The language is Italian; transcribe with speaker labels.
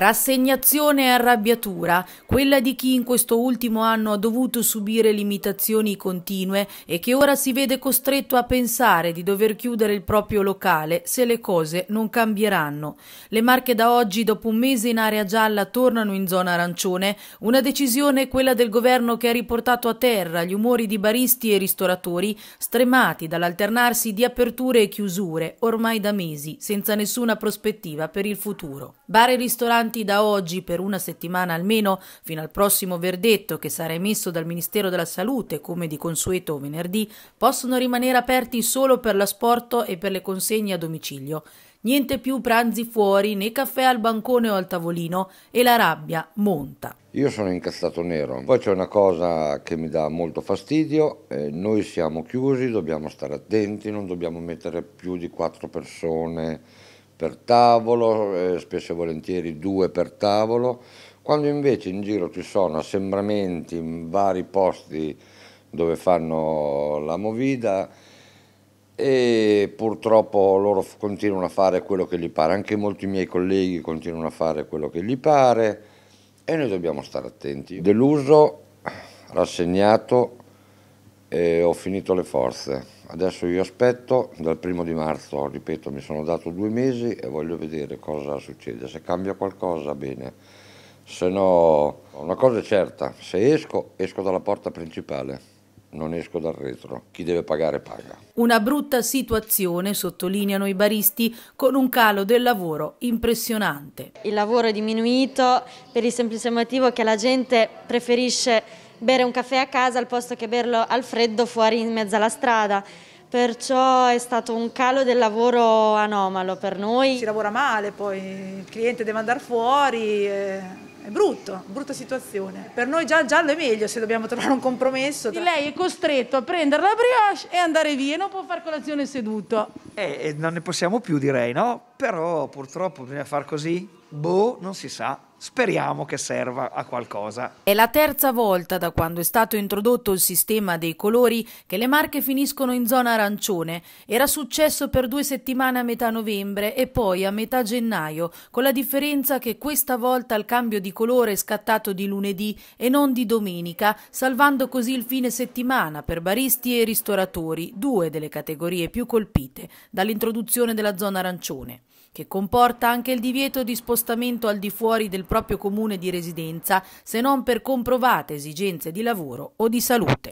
Speaker 1: Rassegnazione e arrabbiatura, quella di chi in questo ultimo anno ha dovuto subire limitazioni continue e che ora si vede costretto a pensare di dover chiudere il proprio locale se le cose non cambieranno. Le marche da oggi, dopo un mese in area gialla, tornano in zona arancione. Una decisione, quella del governo, che ha riportato a terra gli umori di baristi e ristoratori, stremati dall'alternarsi di aperture e chiusure, ormai da mesi, senza nessuna prospettiva per il futuro. Bar e ristoranti avanti da oggi per una settimana almeno fino al prossimo verdetto che sarà emesso dal Ministero della Salute come di consueto venerdì possono rimanere aperti solo per l'asporto e per le consegne a domicilio. Niente più pranzi fuori né caffè al bancone o al tavolino e la rabbia monta.
Speaker 2: Io sono incazzato nero, poi c'è una cosa che mi dà molto fastidio, eh, noi siamo chiusi, dobbiamo stare attenti, non dobbiamo mettere più di quattro persone per tavolo, eh, spesso e volentieri due per tavolo, quando invece in giro ci sono assembramenti in vari posti dove fanno la movida e purtroppo loro continuano a fare quello che gli pare, anche molti miei colleghi continuano a fare quello che gli pare e noi dobbiamo stare attenti. Deluso, rassegnato, e ho finito le forze. Adesso io aspetto dal primo di marzo, ripeto mi sono dato due mesi e voglio vedere cosa succede, se cambia qualcosa bene, se no una cosa è certa, se esco esco dalla porta principale non esco dal retro. Chi deve pagare paga.
Speaker 1: Una brutta situazione, sottolineano i baristi, con un calo del lavoro impressionante. Il lavoro è diminuito per il semplice motivo che la gente preferisce bere un caffè a casa al posto che berlo al freddo fuori in mezzo alla strada. Perciò è stato un calo del lavoro anomalo per noi. Si lavora male, poi il cliente deve andare fuori, è brutto, brutta situazione. Per noi già il giallo è meglio se dobbiamo trovare un compromesso. Lei è costretto a prendere la brioche e andare via, non può fare colazione seduto.
Speaker 2: Eh, eh, non ne possiamo più direi, no? però purtroppo bisogna far così? Boh, non si sa. Speriamo che serva a
Speaker 1: qualcosa. È la terza volta da quando è stato introdotto il sistema dei colori che le marche finiscono in zona arancione. Era successo per due settimane a metà novembre e poi a metà gennaio, con la differenza che questa volta il cambio di colore è scattato di lunedì e non di domenica, salvando così il fine settimana per baristi e ristoratori, due delle categorie più colpite dall'introduzione della zona arancione che comporta anche il divieto di spostamento al di fuori del proprio comune di residenza se non per comprovate esigenze di lavoro o di salute.